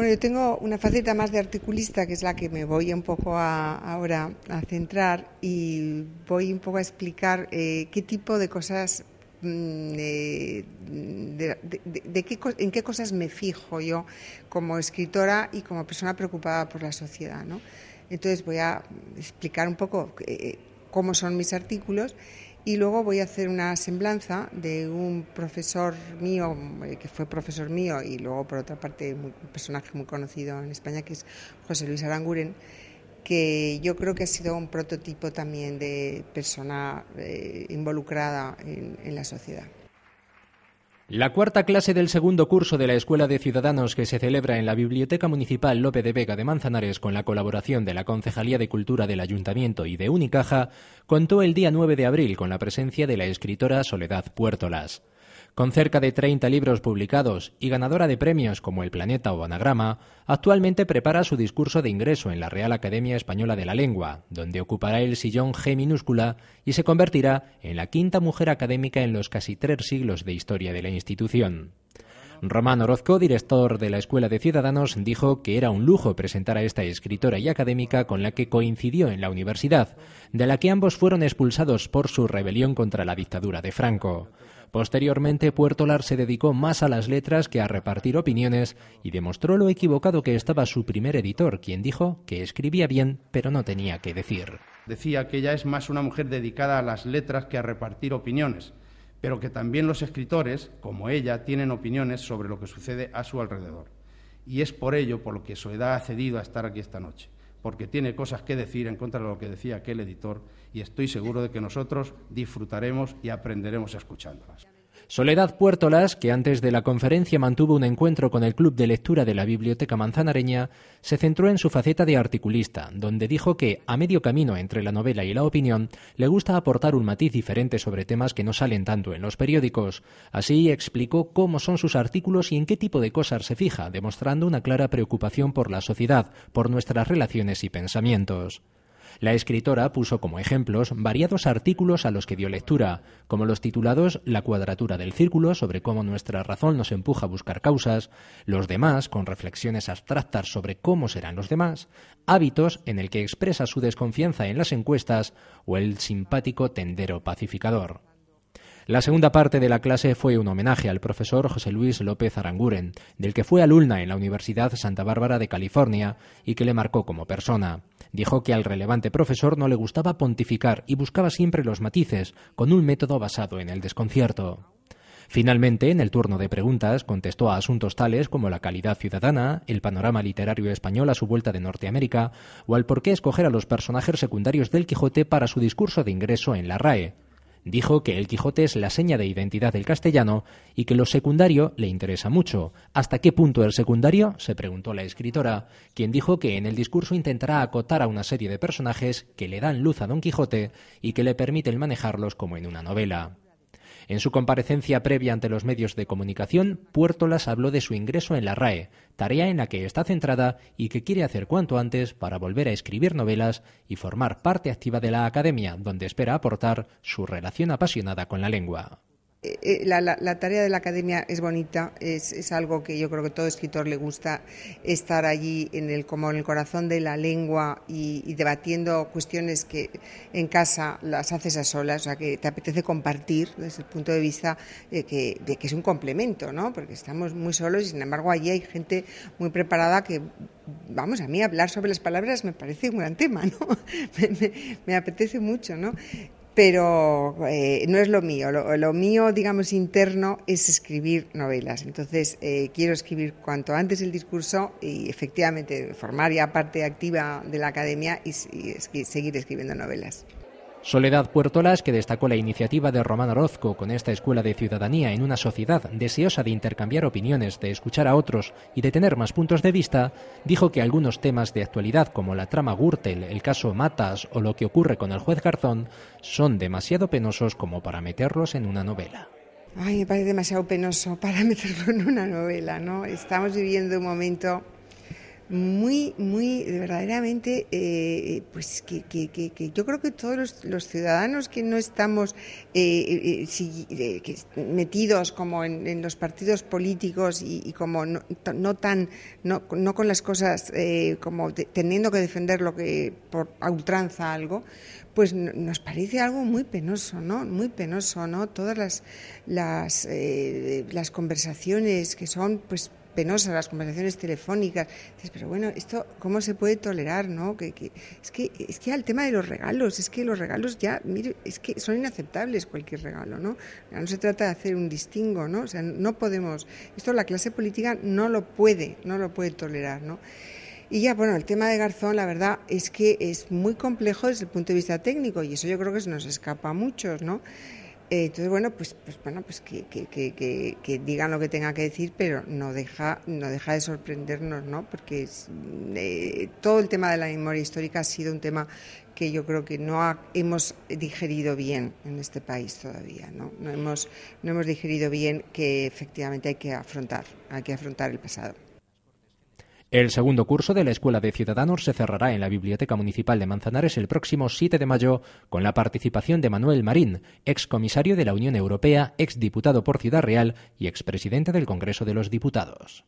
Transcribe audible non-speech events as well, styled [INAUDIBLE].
Bueno, yo tengo una faceta más de articulista, que es la que me voy un poco ahora a centrar y voy un poco a explicar eh, qué tipo de cosas, mm, eh, de, en qué cosas me fijo yo como escritora y como persona preocupada por la sociedad. Entonces voy a explicar un poco eh, cómo son mis artículos y luego voy a hacer una semblanza de un profesor mío, eh, que fue profesor mío y luego por otra parte un personaje muy conocido en España, que es José Luis Aranguren, que yo creo que ha sido un prototipo también de persona eh, involucrada en la sociedad. La cuarta clase del segundo curso de la Escuela de Ciudadanos que se celebra en la Biblioteca Municipal Lope de Vega de Manzanares con la colaboración de la Concejalía de Cultura del Ayuntamiento y de Unicaja contó el día 9 de abril con la presencia de la escritora Soledad Puertolas. Con cerca de 30 libros publicados y ganadora de premios como El Planeta o Anagrama, actualmente prepara su discurso de ingreso en la Real Academia Española de la Lengua, donde ocupará el sillón G minúscula y se convertirá en la quinta mujer académica en los casi tres siglos de historia de la institución. Román Orozco, director de la Escuela de Ciudadanos, dijo que era un lujo presentar a esta escritora y académica con la que coincidió en la universidad, de la que ambos fueron expulsados por su rebelión contra la dictadura de Franco. Posteriormente, Lar se dedicó más a las letras que a repartir opiniones y demostró lo equivocado que estaba su primer editor, quien dijo que escribía bien, pero no tenía que decir. Decía que ella es más una mujer dedicada a las letras que a repartir opiniones pero que también los escritores, como ella, tienen opiniones sobre lo que sucede a su alrededor. Y es por ello por lo que Soledad ha cedido a estar aquí esta noche, porque tiene cosas que decir en contra de lo que decía aquel editor y estoy seguro de que nosotros disfrutaremos y aprenderemos escuchándolas. Soledad Puertolas, que antes de la conferencia mantuvo un encuentro con el Club de Lectura de la Biblioteca Manzanareña, se centró en su faceta de articulista, donde dijo que, a medio camino entre la novela y la opinión, le gusta aportar un matiz diferente sobre temas que no salen tanto en los periódicos. Así explicó cómo son sus artículos y en qué tipo de cosas se fija, demostrando una clara preocupación por la sociedad, por nuestras relaciones y pensamientos. La escritora puso como ejemplos variados artículos a los que dio lectura, como los titulados La cuadratura del círculo sobre cómo nuestra razón nos empuja a buscar causas, los demás con reflexiones abstractas sobre cómo serán los demás, hábitos en el que expresa su desconfianza en las encuestas o el simpático tendero pacificador. La segunda parte de la clase fue un homenaje al profesor José Luis López Aranguren, del que fue alumna en la Universidad Santa Bárbara de California y que le marcó como persona. Dijo que al relevante profesor no le gustaba pontificar y buscaba siempre los matices, con un método basado en el desconcierto. Finalmente, en el turno de preguntas, contestó a asuntos tales como la calidad ciudadana, el panorama literario español a su vuelta de Norteamérica, o al por qué escoger a los personajes secundarios del Quijote para su discurso de ingreso en la RAE, Dijo que el Quijote es la seña de identidad del castellano y que lo secundario le interesa mucho. ¿Hasta qué punto el secundario? se preguntó la escritora, quien dijo que en el discurso intentará acotar a una serie de personajes que le dan luz a Don Quijote y que le permiten manejarlos como en una novela. En su comparecencia previa ante los medios de comunicación, Puertolas habló de su ingreso en la RAE, tarea en la que está centrada y que quiere hacer cuanto antes para volver a escribir novelas y formar parte activa de la academia, donde espera aportar su relación apasionada con la lengua. Eh, eh, la, tarea de la academia es bonita, es, algo que yo creo que todo escritor le gusta estar allí en el, como en el corazón de la lengua y, debatiendo cuestiones que en casa las haces a solas, o sea, que te apetece compartir desde el punto de vista eh, de que, es un complemento, ¿no? porque estamos muy solos y sin embargo allí hay gente muy preparada que vamos, a mí hablar sobre las palabras me parece un gran tema, ¿no? [LAUGHS] me apetece mucho, ¿no? pero eh, no es lo mío. Lo, mío, digamos, interno es escribir novelas. Entonces, eh, quiero escribir cuanto antes el discurso y efectivamente formar ya parte activa de la academia y seguir escribiendo novelas. Soledad Puertolas, que destacó la iniciativa de Román Orozco con esta escuela de ciudadanía en una sociedad deseosa de intercambiar opiniones, de escuchar a otros y de tener más puntos de vista, dijo que algunos temas de actualidad como la trama Gürtel, el caso Matas o lo que ocurre con el juez Garzón son demasiado penosos como para meterlos en una novela. Ay, me parece demasiado penoso para [LAUGHS] meterlo en una novela, ¿no? Estamos viviendo un momento muy, muy, verdaderamente, eh, eh, pues que, que, que, yo creo que todos los, ciudadanos que no estamos eh, metidos como en, los partidos políticos y, como no, tan, no, no con las cosas como teniendo que defender lo que por a ultranza algo, pues nos parece algo muy penoso, ¿no? Muy penoso, ¿no? Todas las, las, las conversaciones que son, pues, penosas las conversaciones telefónicas. pero bueno, esto, ¿cómo se puede tolerar? ¿no? Que, es, que, es que al tema de los regalos, es que los regalos ya, mire, es que son inaceptables cualquier regalo, ¿no? no se trata de hacer un distingo, ¿no? O sea, no podemos, esto la clase política no lo puede, no lo puede tolerar, ¿no? Y ya, bueno, el tema de Garzón, la verdad es que es muy complejo desde el punto de vista técnico y eso yo creo que se nos escapa a muchos, ¿no? Eh, entonces, bueno, pues, pues bueno, pues que, digan lo que tengan que decir, pero no deja, no deja de sorprendernos, ¿no? Porque eh, todo el tema de la memoria histórica ha sido un tema que yo creo que no hemos digerido bien en este país todavía, ¿no? No hemos, no hemos digerido bien que efectivamente hay que afrontar, hay que afrontar el pasado. El segundo curso de la Escuela de Ciudadanos se cerrará en la Biblioteca Municipal de Manzanares el próximo 7 de mayo con la participación de Manuel Marín, excomisario de la Unión Europea, exdiputado por Ciudad Real y expresidente del Congreso de los Diputados.